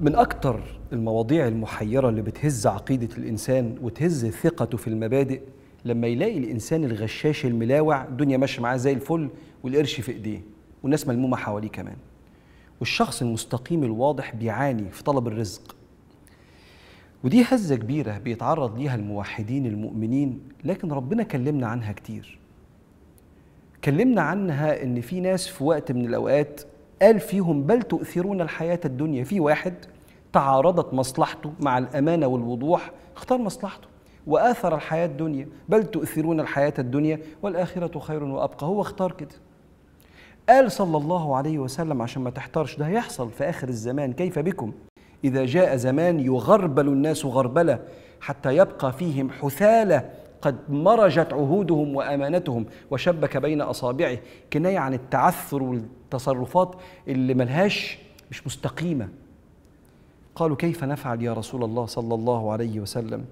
من أكتر المواضيع المحيرة اللي بتهز عقيدة الإنسان وتهز ثقته في المبادئ لما يلاقي الإنسان الغشاش الملاوع الدنيا ماشية معاه زي الفل والقرش في إيديه والناس ملمومة حواليه كمان والشخص المستقيم الواضح بيعاني في طلب الرزق ودي هزة كبيرة بيتعرض ليها الموحدين المؤمنين لكن ربنا كلمنا عنها كتير كلمنا عنها ان في ناس في وقت من الاوقات قال فيهم بل تؤثرون الحياة الدنيا في واحد تعارضت مصلحته مع الأمانة والوضوح اختار مصلحته وآثر الحياة الدنيا بل تؤثرون الحياة الدنيا والآخرة خير وأبقى هو اختار كده قال صلى الله عليه وسلم عشان ما تحتارش ده هيحصل في آخر الزمان كيف بكم إذا جاء زمان يغربل الناس غربلة حتى يبقى فيهم حثالة قد مرجت عهودهم وأمانتهم وشبك بين أصابعه كناية عن التعثر والتصرفات اللي ملهاش مش مستقيمة قالوا كيف نفعل يا رسول الله صلى الله عليه وسلم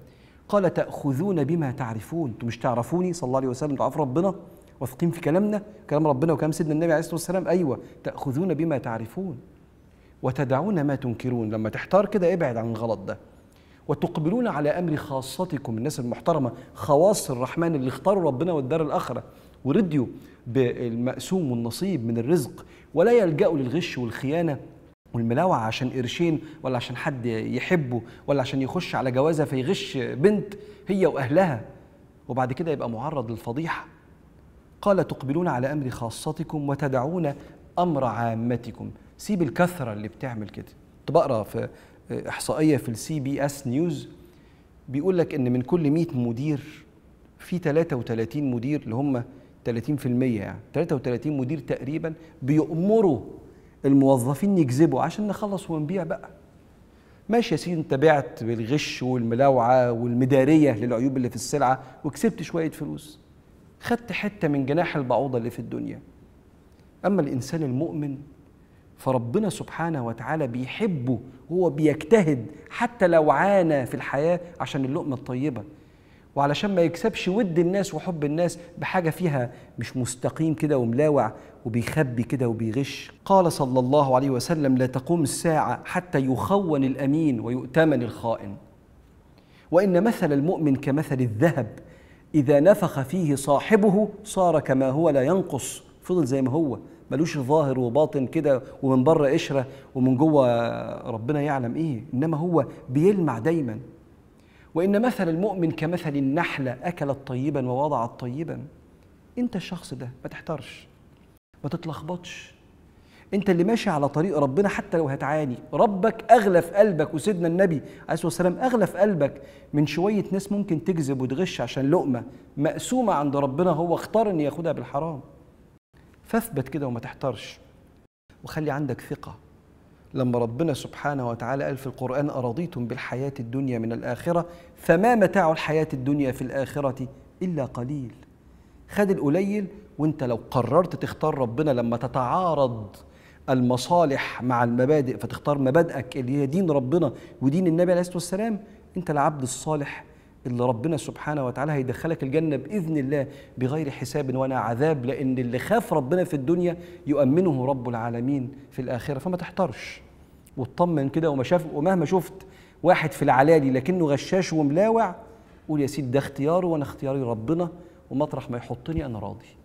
قال تأخذون بما تعرفون انتم مش تعرفوني صلى الله عليه وسلم تعرف ربنا واثقين في كلامنا كلام ربنا وكلام سيدنا النبي عليه الصلاة والسلام أيوة تأخذون بما تعرفون وتدعون ما تنكرون لما تحتار كده ابعد عن الغلط ده وتقبلون على أمر خاصتكم الناس المحترمة خواص الرحمن اللي اختاروا ربنا والدار الآخرة ورديوا بالمقسوم والنصيب من الرزق ولا يلجأوا للغش والخيانة والملاوعة عشان قرشين ولا عشان حد يحبه ولا عشان يخش على جوازة فيغش بنت هي وأهلها وبعد كده يبقى معرض للفضيحة قال تقبلون على أمر خاصتكم وتدعون أمر عامتكم سيب الكثرة اللي بتعمل كده كنت بقرا في إحصائية في السي بي أس نيوز بيقول لك إن من كل 100 مدير في 33 مدير اللي هم 30% يعني 33 مدير تقريبا بيأمروا الموظفين يكذبوا عشان نخلص ونبيع بقى ماشي يا سيدي انت بعت بالغش والملاوعه والمداريه للعيوب اللي في السلعه وكسبت شويه فلوس خدت حته من جناح البعوضه اللي في الدنيا اما الانسان المؤمن فربنا سبحانه وتعالى بيحبه هو بيجتهد حتى لو عانى في الحياه عشان اللقمه الطيبه وعلشان ما يكسبش ود الناس وحب الناس بحاجه فيها مش مستقيم كده وملاوع وبيخبي كده وبيغش قال صلى الله عليه وسلم لا تقوم الساعه حتى يخون الامين ويؤتمن الخائن وان مثل المؤمن كمثل الذهب اذا نفخ فيه صاحبه صار كما هو لا ينقص فضل زي ما هو ملوش ظاهر وباطن كده ومن بره قشره ومن جوه ربنا يعلم ايه انما هو بيلمع دايما وإن مثل المؤمن كمثل النحلة أكلت طيبا ووضعت طيبا أنت الشخص ده ما تحترش ما تتلخبطش أنت اللي ماشي على طريق ربنا حتى لو هتعاني ربك أغلى في قلبك وسيدنا النبي عليه الصلاة والسلام أغلى في قلبك من شوية ناس ممكن تكذب وتغش عشان لقمة مقسومة عند ربنا هو اختار إن ياخدها بالحرام فاثبت كده وما تحترش وخلي عندك ثقة لما ربنا سبحانه وتعالى قال في القرآن أرضيتم بالحياة الدنيا من الآخرة فما متاع الحياة الدنيا في الآخرة إلا قليل خد القليل وانت لو قررت تختار ربنا لما تتعارض المصالح مع المبادئ فتختار مبادئك اللي هي دين ربنا ودين النبي عليه الصلاة والسلام انت العبد الصالح اللي ربنا سبحانه وتعالى هيدخلك الجنة بإذن الله بغير حساب ولا عذاب لأن اللي خاف ربنا في الدنيا يؤمنه رب العالمين في الآخرة فما تحترش واطمن كده وما شاف ومهما شفت واحد في العلالي لكنه غشاش وملاوع قول يا سيدي ده اختياره وانا اختياري ربنا ومطرح ما يحطني انا راضي